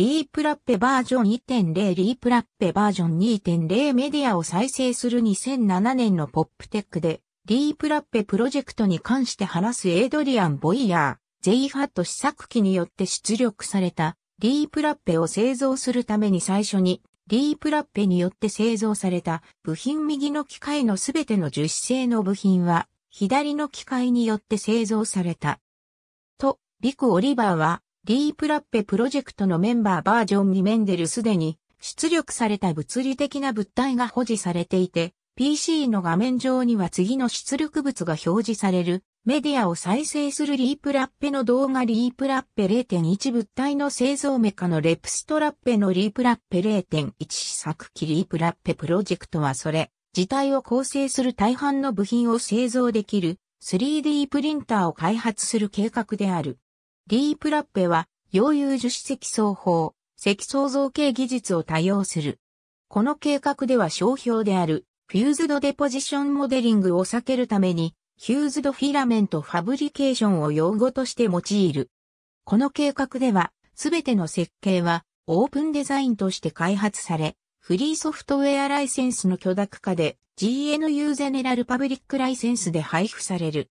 リープラッペバージョン1.0リープラッペバージョン2.0メディアを再生する2007年のポップテックで、リープラッペプロジェクトに関して話すエイドリアン・ボイヤー、ゼイハット試作機によって出力されたリープラッペを製造するために最初にリープラッペによって製造された部品右の機械のすべての樹脂製の部品は左の機械によって製造された。と、ビク・オリバーはープラッペプロジェクトのメンバーバージョン2メンデルすでに出力された物理的な物体が保持されていて、PC の画面上には次の出力物が表示されるメディアを再生するリープラッペの動画リープラッペ0.1物体の製造メカのレプストラッペのリープラッペ0.1作機リープラッペプロジェクトはそれ、自体を構成する大半の部品を製造できる 3D プリンターを開発する計画である。リープラッペは、溶融樹脂積層法、積層造形技術を多用する。この計画では商標である、フューズドデポジションモデリングを避けるために、ヒューズドフィラメントファブリケーションを用語として用いる。この計画では、すべての設計は、オープンデザインとして開発され、フリーソフトウェアライセンスの許諾化で GNU ゼネラルパブリックライセンスで配布される。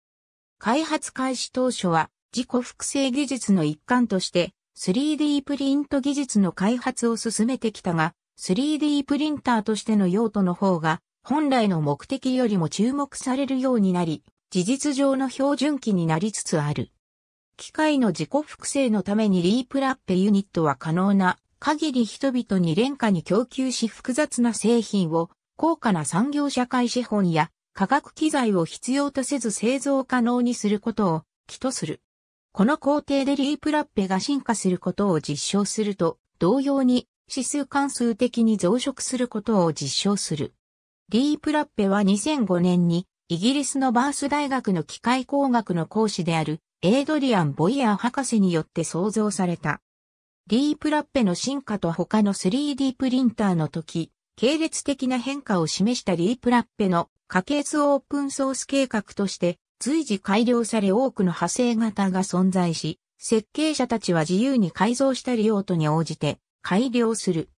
開発開始当初は自己複製技術の一環として 3D プリント技術の開発を進めてきたが、3D プリンターとしての用途の方が本来の目的よりも注目されるようになり、事実上の標準機になりつつある。機械の自己複製のためにリープラッペユニットは可能な限り人々に廉価に供給し複雑な製品を高価な産業社会資本や科学機材を必要とせず製造可能にすることを起とする。この工程でリープラッペが進化することを実証すると、同様に指数関数的に増殖することを実証する。リープラッペは2005年にイギリスのバース大学の機械工学の講師であるエイドリアン・ボイヤー博士によって創造された。リープラッペの進化と他の 3D プリンターの時、系列的な変化を示したリープラッペの家系図オープンソース計画として随時改良され多くの派生型が存在し、設計者たちは自由に改造したり用途に応じて改良する。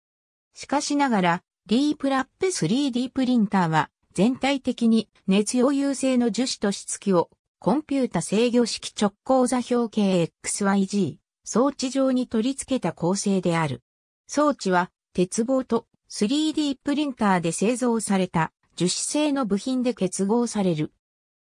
しかしながら、D プラッペ 3D プリンターは全体的に熱溶融性の樹脂と質きをコンピュータ制御式直交座標系 XYG 装置上に取り付けた構成である。装置は鉄棒と 3D プリンターで製造された樹脂製の部品で結合される。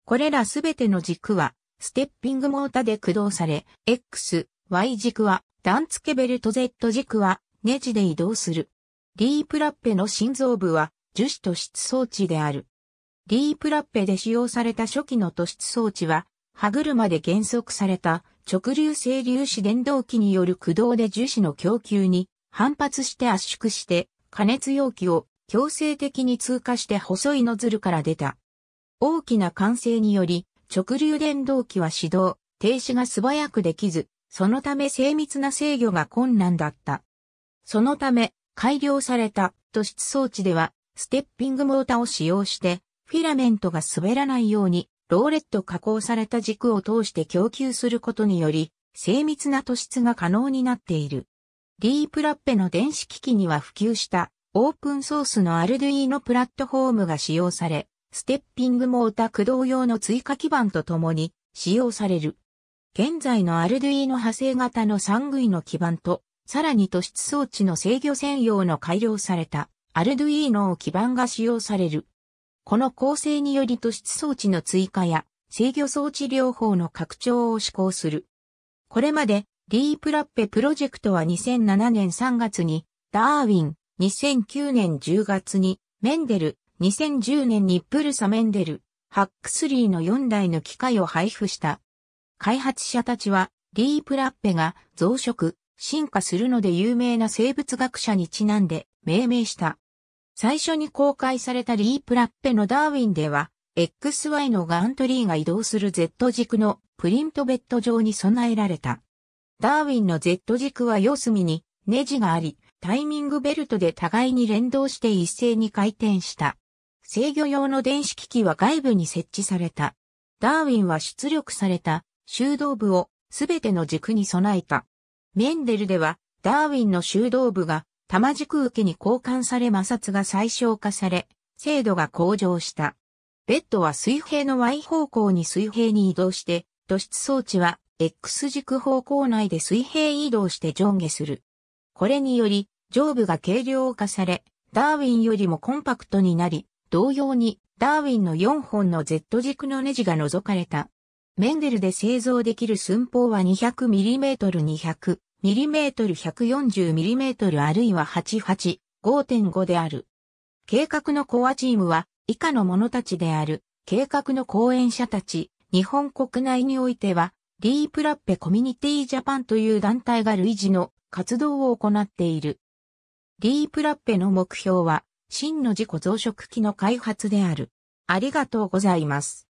これらすべての軸は、ステッピングモータで駆動され、X、Y 軸は、ダンツケベルト Z 軸は、ネジで移動する。リープラッペの心臓部は、樹脂突出装置である。リープラッペで使用された初期の突出装置は、歯車で減速された直流性粒子電動機による駆動で樹脂の供給に反発して圧縮して加熱容器を強制的に通過して細いノズルから出た大きな歓声により、直流電動機は始動、停止が素早くできず、そのため精密な制御が困難だった。そのため、改良された突出装置では、ステッピングモーターを使用して、フィラメントが滑らないように、ローレット加工された軸を通して供給することにより、精密な突出が可能になっている。D プラッペの電子機器には普及したオープンソースのアルドゥイーのプラットフォームが使用され、ステッピングモータ駆動用の追加基板とともに使用される。現在のアルドゥイの派生型の三具の基板と、さらに突出装置の制御専用の改良されたアルドゥイーノ基板が使用される。この構成により突出装置の追加や制御装置療法の拡張を施行する。これまで D プラッペプロジェクトは2007年3月にダーウィン、2009年10月にメンデル、2010年にプルサメンデル、ハックスリーの4台の機械を配布した。開発者たちは、リー・プラッペが増殖、進化するので有名な生物学者にちなんで命名した。最初に公開されたリー・プラッペのダーウィンでは、XY のガントリーが移動する Z 軸のプリントベッド上に備えられた。ダーウィンの Z 軸は四隅にネジがあり、タイミングベルトで互いに連動して一斉に回転した。制御用の電子機器は外部に設置された。ダーウィンは出力された修道部をすべての軸に備えた。メンデルではダーウィンの修道部が玉軸受けに交換され摩擦が最小化され、精度が向上した。ベッドは水平の Y 方向に水平に移動して、露出装置は X 軸方向内で水平移動して上下する。これにより、上部が軽量化され、ダーウィンよりもコンパクトになり、同様にダーウィンの4本の Z 軸のネジが除かれた。メンデルで製造できる寸法は 200mm200mm 140mm あるいは88、5.5である。計画のコアチームは以下の者たちである。計画の講演者たち、日本国内においては、リープラッペコミュニティジャパンという団体が類似の活動を行っている。リープラッペの目標は、真の自己増殖器の開発である。ありがとうございます。